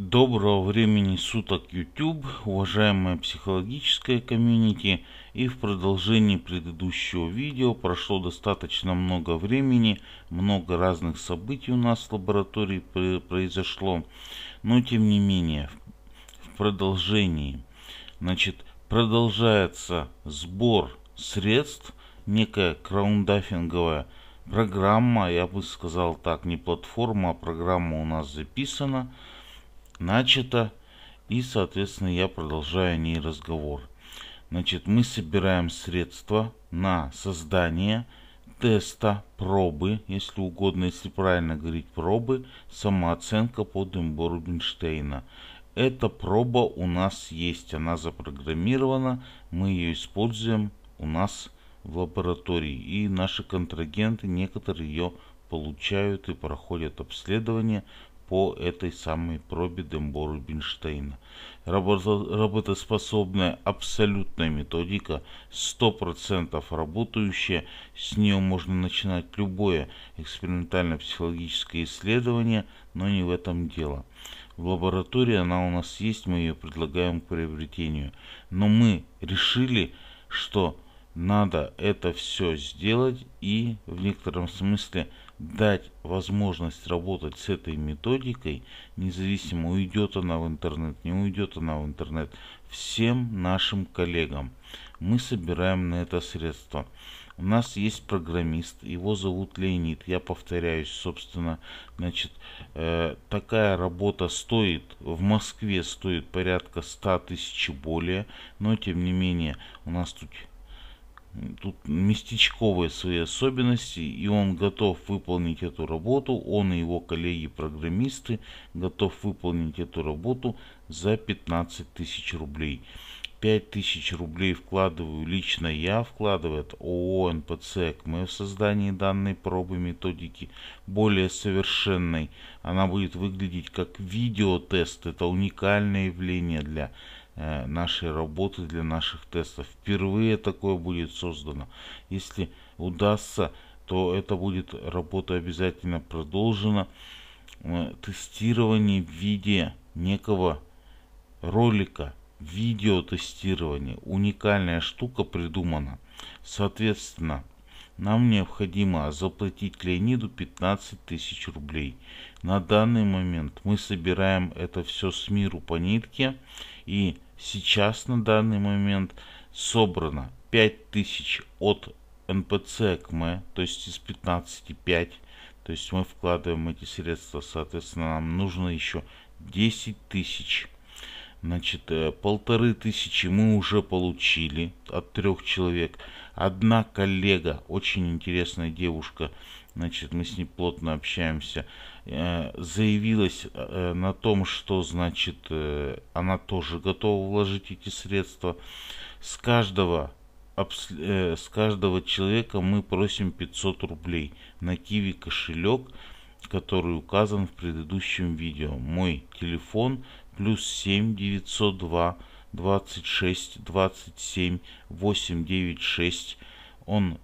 Доброго времени суток YouTube, уважаемая психологическая комьюнити. И в продолжении предыдущего видео прошло достаточно много времени, много разных событий у нас в лаборатории произошло. Но тем не менее, в продолжении, значит, продолжается сбор средств, некая краунддаффинговая программа, я бы сказал так, не платформа, а программа у нас записана – начато, и, соответственно, я продолжаю о ней разговор. Значит, мы собираем средства на создание теста, пробы, если угодно, если правильно говорить пробы, самооценка по Дембо Рубинштейна. Эта проба у нас есть, она запрограммирована, мы ее используем у нас в лаборатории. И наши контрагенты, некоторые ее получают и проходят обследование по этой самой пробе Дембора-Бинштейна. Работоспособная абсолютная методика, 100% работающая, с нее можно начинать любое экспериментально-психологическое исследование, но не в этом дело. В лаборатории она у нас есть, мы ее предлагаем к приобретению. Но мы решили, что надо это все сделать и в некотором смысле дать возможность работать с этой методикой, независимо уйдет она в интернет, не уйдет она в интернет, всем нашим коллегам. Мы собираем на это средства. У нас есть программист, его зовут Леонид, я повторяюсь, собственно, значит, э, такая работа стоит, в Москве стоит порядка 100 тысяч и более, но тем не менее у нас тут Тут местечковые свои особенности, и он готов выполнить эту работу, он и его коллеги-программисты готов выполнить эту работу за 15 тысяч рублей. 5 тысяч рублей вкладываю лично я, вкладывает ООО НПЦ ЭКМЭ в создании данной пробы методики более совершенной. Она будет выглядеть как видеотест, это уникальное явление для Э, нашей работы для наших тестов. Впервые такое будет создано. Если удастся, то это будет работа обязательно продолжена. Э, тестирование в виде некого ролика, видео тестирование, уникальная штука придумана. Соответственно, нам необходимо заплатить Леониду 15 тысяч рублей. На данный момент мы собираем это все с миру по нитке. И сейчас на данный момент собрано 5 тысяч от НПЦ КМ, то есть из 15 5. То есть мы вкладываем эти средства, соответственно, нам нужно еще 10 тысяч Значит, э, полторы тысячи мы уже получили от трех человек. Одна коллега, очень интересная девушка, значит, мы с ней плотно общаемся, э, заявилась э, на том, что, значит, она тоже готова вложить эти средства. С каждого с каждого человека мы просим 500 рублей на киви кошелек, который указан в предыдущем видео. Мой телефон плюс семь девятьсот два двадцать шесть двадцать семь восемь девять шесть. Он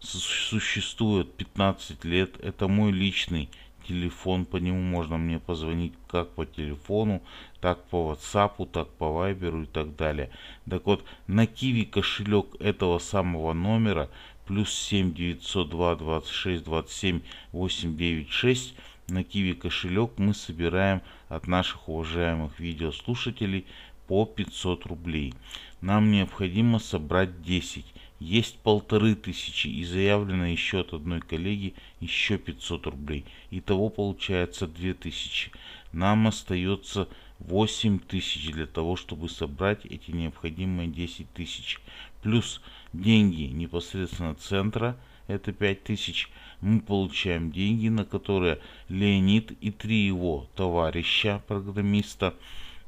существует 15 лет. Это мой личный телефон, по нему можно мне позвонить как по телефону, так по WhatsApp, так по Viber и так далее. Так вот, на Киви кошелек этого самого номера плюс 7 902 26 27 896 на Киви кошелек мы собираем от наших уважаемых видеослушателей по 500 рублей. Нам необходимо собрать 10. Есть полторы тысячи и заявлено еще от одной коллеги еще 500 рублей. Итого получается 2000. Нам остается 8 тысяч для того, чтобы собрать эти необходимые 10 тысяч. Плюс деньги непосредственно центра – это 5000, мы получаем деньги, на которые Леонид и три его товарища, программиста,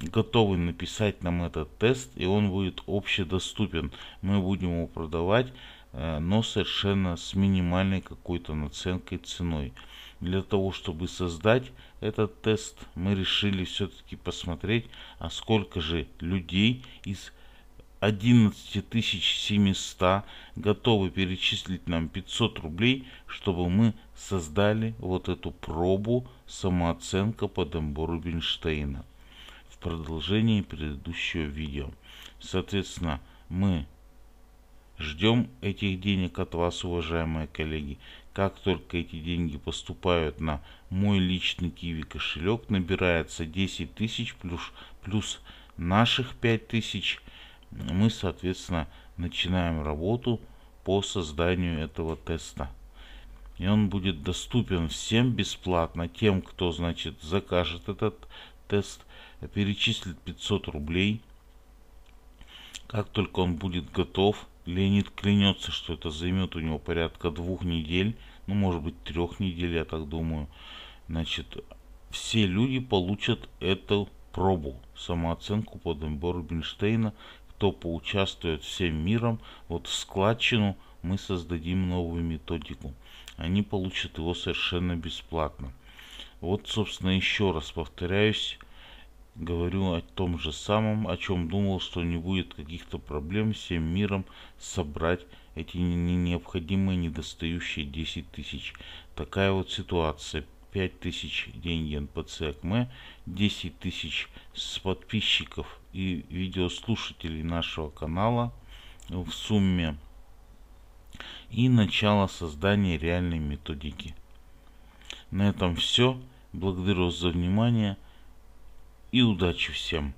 готовы написать нам этот тест, и он будет общедоступен. Мы будем его продавать, э, но совершенно с минимальной какой-то наценкой ценой. Для того, чтобы создать этот тест, мы решили все-таки посмотреть, а сколько же людей из 11700 готовы перечислить нам 500 рублей, чтобы мы создали вот эту пробу самооценка по Дембо Рубинштейна в продолжении предыдущего видео. Соответственно, мы ждем этих денег от вас, уважаемые коллеги. Как только эти деньги поступают на мой личный киви кошелек, набирается 10 тысяч плюс, плюс наших 5 тысяч – мы, соответственно, начинаем работу по созданию этого теста. И он будет доступен всем бесплатно, тем, кто, значит, закажет этот тест, перечислит 500 рублей. Как только он будет готов, Леонид клянется, что это займет у него порядка двух недель, ну, может быть, трех недель, я так думаю. Значит, все люди получат эту пробу, самооценку под набор Бенштейна кто поучаствует всем миром, вот в складчину мы создадим новую методику. Они получат его совершенно бесплатно. Вот, собственно, еще раз повторяюсь, говорю о том же самом, о чем думал, что не будет каких-то проблем всем миром собрать эти необходимые недостающие 10 тысяч. Такая вот ситуация. 5000 деньги НПЦ АКМЭ, 10 тысяч с подписчиков и видеослушателей нашего канала в сумме и начало создания реальной методики. На этом все. Благодарю вас за внимание и удачи всем!